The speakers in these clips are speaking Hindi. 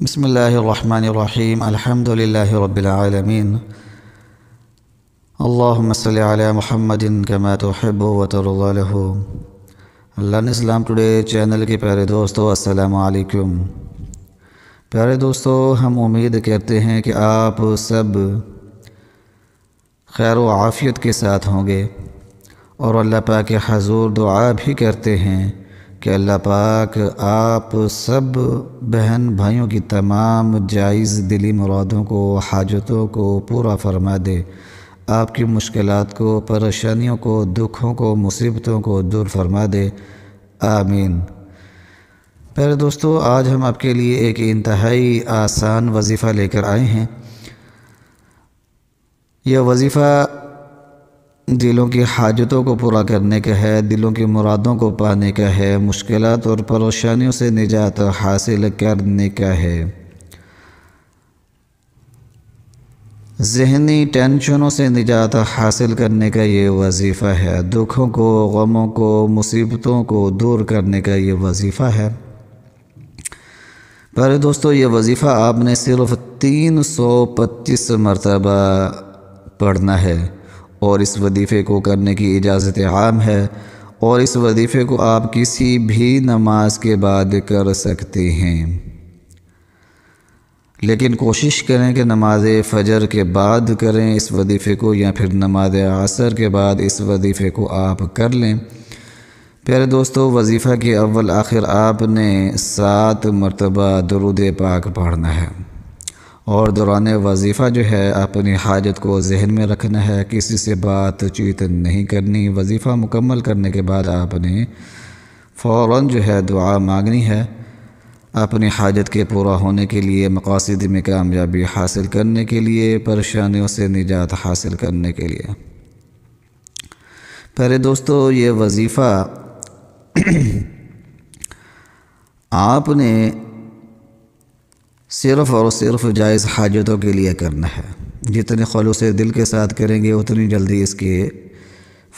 بسم الله الرحمن الرحيم الحمد لله رب العالمين اللهم صل على محمد كما تحب وترضى له लर्न इस्लाम टुडे चैनल के प्यारे दोस्तों अस्सलाम वालेकुम प्यारे दोस्तों हम उम्मीद करते हैं कि आप सब खैर आफ़ियत के साथ होंगे और अल्लाह पाक के हजूर दुआ भी करते हैं कि अल्लाह पाक आप सब बहन भाइयों की तमाम जायज़ दिली मुरादों को हाजतों को पूरा फरमा दे आपकी मुश्किल को परेशानियों को दुखों को मुसीबतों को दूर फरमा दे आमीन प्यारे दोस्तों आज हम आपके लिए एक इंतहाई आसान वजीफ़ा लेकर आए हैं यह वजीफ़ा दिलों की हाजतों को पूरा करने का है दिलों की मुरादों को पाने का है मुश्किल और परेशानियों से निजात हासिल करने का है जहनी टेंशनों से निजात हासिल करने का ये वजीफ़ा है दुखों को गमों को मुसीबतों को दूर करने का ये वजीफ़ा है पर दोस्तों ये वजीफ़ा आपने सिर्फ तीन सौ पच्चीस मरतबा पढ़ना है और इस वजीफ़े को करने की इजाज़त आम है और इस वजीफ़े को आप किसी भी नमाज के बाद कर सकते हैं लेकिन कोशिश करें कि नमाज फ़जर के बाद करें इस वजीफ़े को या फिर नमाज असर के बाद इस वजीफ़े को आप कर लें प्यारे दोस्तों वजीफ़ा के अव्वल आखिर आपने सात मरतबा दरुद पाक पढ़ना है और दौरान वजीफ़ा जो है अपनी हाजत को जहन में रखना है किसी से बातचीत नहीं करनी वजीफ़ा मुकम्मल करने के बाद आपने फ़ौर जो है दुआ मांगनी है अपनी हाजत के पूरा होने के लिए मकासद में कामयाबी हासिल करने के लिए परेशानियों से निजात हासिल करने के लिए पहले दोस्तों ये वजीफ़ा आपने सिर्फ़ और सिर्फ जायज़ हाजतों के लिए करना है जितने खलूस दिल के साथ करेंगे उतनी जल्दी इसके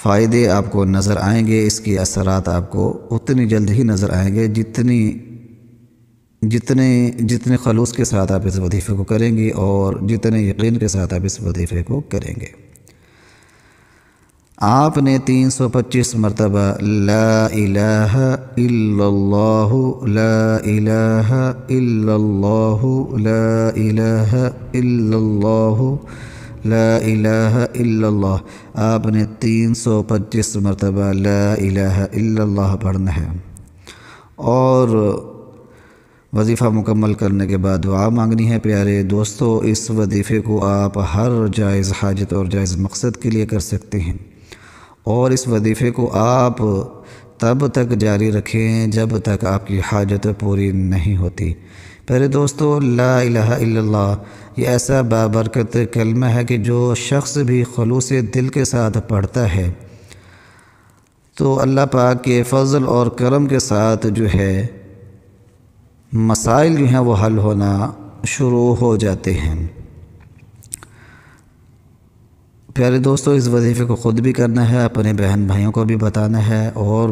फ़ायदे आपको नज़र आएंगे इसके असरात आपको उतनी जल्दी ही नज़र आएंगे जितनी जितने जितने खलूस के साथ आप इस वजीफ़े को करेंगे और जितने यकीन के साथ आप इस वजीफ़े को करेंगे आपने 325 सौ पच्चीस मरतबा इल्लल्लाहु ला इलाह आपने 325 मरतबा ला इलाह पढ़ना है और वजीफ़ा मुकम्मल करने के बाद दुआ मांगनी है प्यारे दोस्तों इस वजीफ़े को आप हर जायज़ हाजत और जायज़ मकसद के लिए कर सकते हैं और इस वजीफ़े को आप तब तक जारी रखें जब तक आपकी हाजत पूरी नहीं होती पहले दोस्तों ला इल्ला ये ऐसा बाबरकत कलमा है कि जो शख्स भी खलूस दिल के साथ पढ़ता है तो अल्लाह पाक के फ़ज़ल और करम के साथ जो है मसाइल जो हैं वो हल होना शुरू हो जाते हैं प्यारे दोस्तों इस वजीफ़े को ख़ुद भी करना है अपने बहन भाइयों को भी बताना है और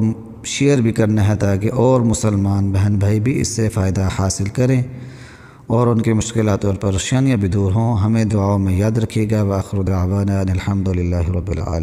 शेयर भी करना है ताकि और मुसलमान बहन भाई भी इससे फ़ायदा हासिल करें और उनकी मुश्किल और परेशानियाँ भी दूर हों हमें दुआओं में याद रखिएगा वाखरुदावाना अलहमदिल्ला